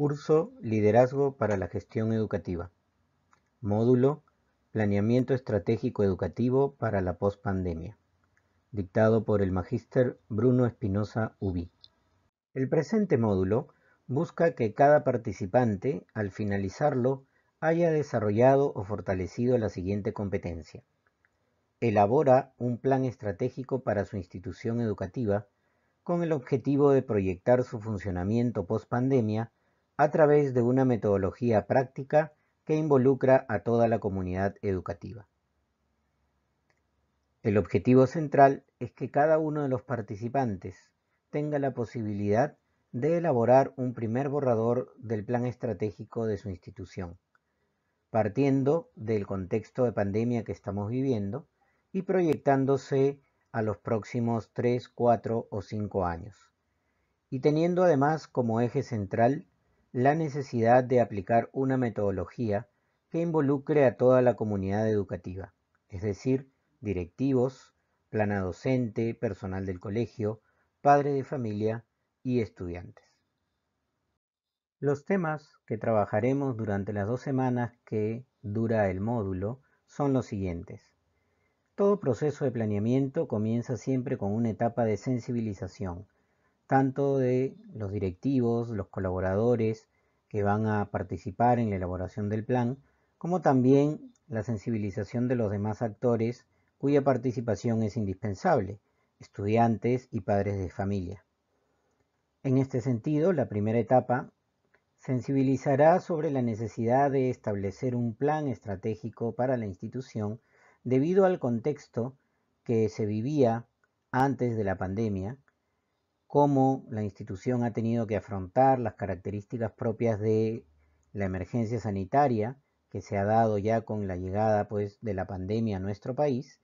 Curso Liderazgo para la Gestión Educativa. Módulo Planeamiento Estratégico Educativo para la Postpandemia. Dictado por el magíster Bruno Espinosa Ubi. El presente módulo busca que cada participante, al finalizarlo, haya desarrollado o fortalecido la siguiente competencia. Elabora un plan estratégico para su institución educativa con el objetivo de proyectar su funcionamiento post-pandemia a través de una metodología práctica que involucra a toda la comunidad educativa. El objetivo central es que cada uno de los participantes tenga la posibilidad de elaborar un primer borrador del plan estratégico de su institución, partiendo del contexto de pandemia que estamos viviendo y proyectándose a los próximos 3, 4 o 5 años, y teniendo además como eje central la necesidad de aplicar una metodología que involucre a toda la comunidad educativa, es decir, directivos, plana docente, personal del colegio, padre de familia y estudiantes. Los temas que trabajaremos durante las dos semanas que dura el módulo son los siguientes. Todo proceso de planeamiento comienza siempre con una etapa de sensibilización, tanto de los directivos, los colaboradores que van a participar en la elaboración del plan, como también la sensibilización de los demás actores cuya participación es indispensable, estudiantes y padres de familia. En este sentido, la primera etapa sensibilizará sobre la necesidad de establecer un plan estratégico para la institución debido al contexto que se vivía antes de la pandemia cómo la institución ha tenido que afrontar las características propias de la emergencia sanitaria que se ha dado ya con la llegada pues, de la pandemia a nuestro país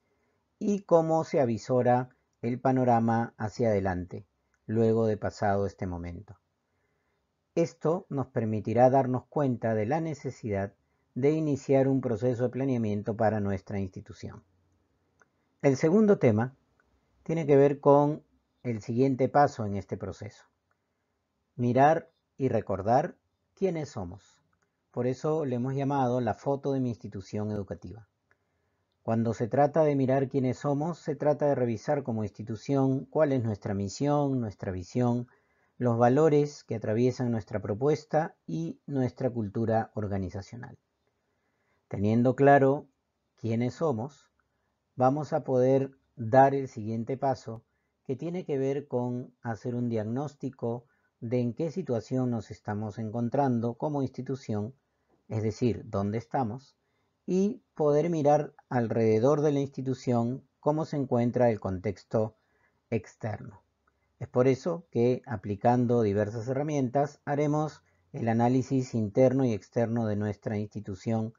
y cómo se avisora el panorama hacia adelante luego de pasado este momento. Esto nos permitirá darnos cuenta de la necesidad de iniciar un proceso de planeamiento para nuestra institución. El segundo tema tiene que ver con el siguiente paso en este proceso. Mirar y recordar quiénes somos. Por eso le hemos llamado la foto de mi institución educativa. Cuando se trata de mirar quiénes somos, se trata de revisar como institución cuál es nuestra misión, nuestra visión, los valores que atraviesan nuestra propuesta y nuestra cultura organizacional. Teniendo claro quiénes somos, vamos a poder dar el siguiente paso que tiene que ver con hacer un diagnóstico de en qué situación nos estamos encontrando como institución, es decir, dónde estamos, y poder mirar alrededor de la institución cómo se encuentra el contexto externo. Es por eso que aplicando diversas herramientas haremos el análisis interno y externo de nuestra institución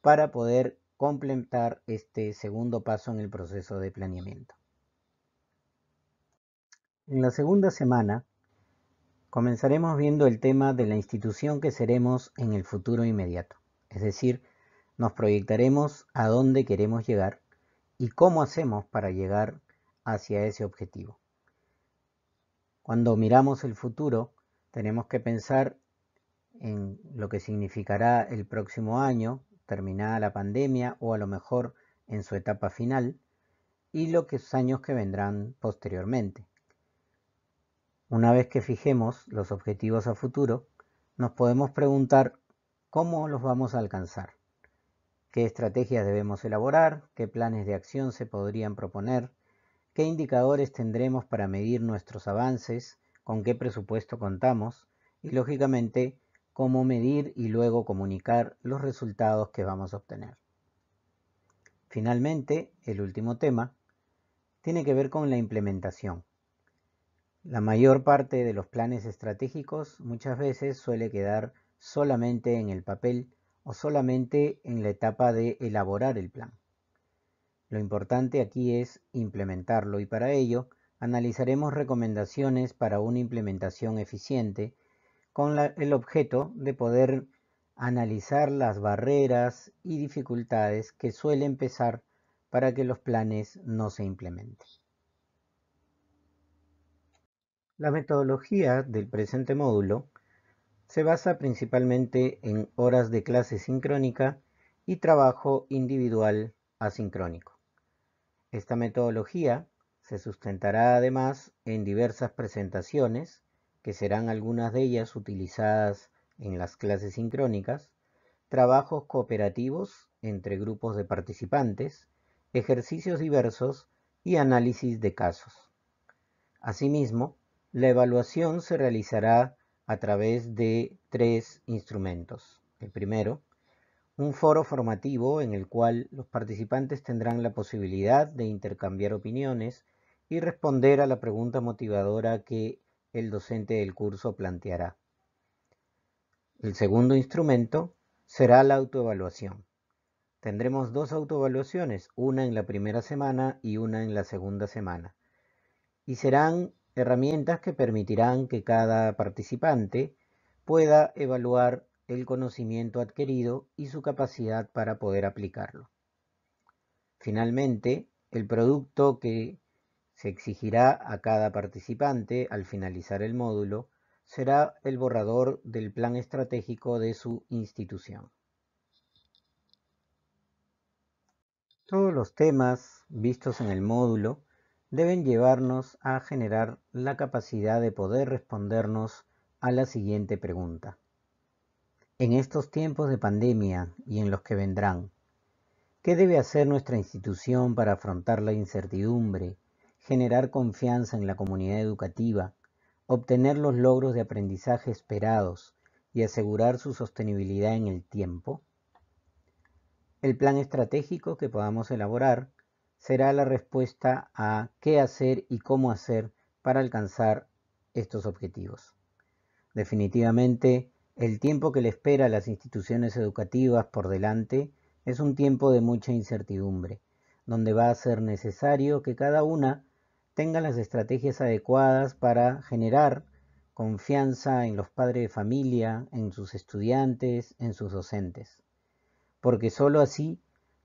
para poder complementar este segundo paso en el proceso de planeamiento. En la segunda semana comenzaremos viendo el tema de la institución que seremos en el futuro inmediato, es decir, nos proyectaremos a dónde queremos llegar y cómo hacemos para llegar hacia ese objetivo. Cuando miramos el futuro, tenemos que pensar en lo que significará el próximo año, terminada la pandemia o a lo mejor en su etapa final, y lo que los años que vendrán posteriormente. Una vez que fijemos los objetivos a futuro, nos podemos preguntar cómo los vamos a alcanzar, qué estrategias debemos elaborar, qué planes de acción se podrían proponer, qué indicadores tendremos para medir nuestros avances, con qué presupuesto contamos y, lógicamente, cómo medir y luego comunicar los resultados que vamos a obtener. Finalmente, el último tema tiene que ver con la implementación. La mayor parte de los planes estratégicos muchas veces suele quedar solamente en el papel o solamente en la etapa de elaborar el plan. Lo importante aquí es implementarlo y para ello analizaremos recomendaciones para una implementación eficiente con el objeto de poder analizar las barreras y dificultades que suelen pesar para que los planes no se implementen. La metodología del presente módulo se basa principalmente en horas de clase sincrónica y trabajo individual asincrónico. Esta metodología se sustentará además en diversas presentaciones, que serán algunas de ellas utilizadas en las clases sincrónicas, trabajos cooperativos entre grupos de participantes, ejercicios diversos y análisis de casos. Asimismo, la evaluación se realizará a través de tres instrumentos. El primero, un foro formativo en el cual los participantes tendrán la posibilidad de intercambiar opiniones y responder a la pregunta motivadora que el docente del curso planteará. El segundo instrumento será la autoevaluación. Tendremos dos autoevaluaciones, una en la primera semana y una en la segunda semana. Y serán herramientas que permitirán que cada participante pueda evaluar el conocimiento adquirido y su capacidad para poder aplicarlo. Finalmente, el producto que se exigirá a cada participante al finalizar el módulo será el borrador del plan estratégico de su institución. Todos los temas vistos en el módulo deben llevarnos a generar la capacidad de poder respondernos a la siguiente pregunta. En estos tiempos de pandemia y en los que vendrán, ¿qué debe hacer nuestra institución para afrontar la incertidumbre, generar confianza en la comunidad educativa, obtener los logros de aprendizaje esperados y asegurar su sostenibilidad en el tiempo? El plan estratégico que podamos elaborar será la respuesta a qué hacer y cómo hacer para alcanzar estos objetivos. Definitivamente, el tiempo que le espera a las instituciones educativas por delante es un tiempo de mucha incertidumbre, donde va a ser necesario que cada una tenga las estrategias adecuadas para generar confianza en los padres de familia, en sus estudiantes, en sus docentes, porque sólo así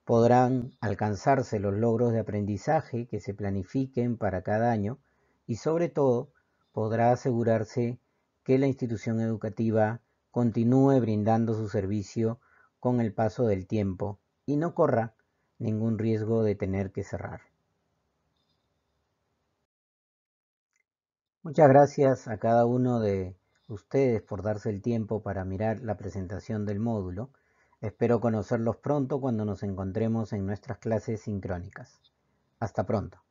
podrán alcanzarse los logros de aprendizaje que se planifiquen para cada año y sobre todo podrá asegurarse que la institución educativa continúe brindando su servicio con el paso del tiempo y no corra ningún riesgo de tener que cerrar. Muchas gracias a cada uno de ustedes por darse el tiempo para mirar la presentación del módulo. Espero conocerlos pronto cuando nos encontremos en nuestras clases sincrónicas. Hasta pronto.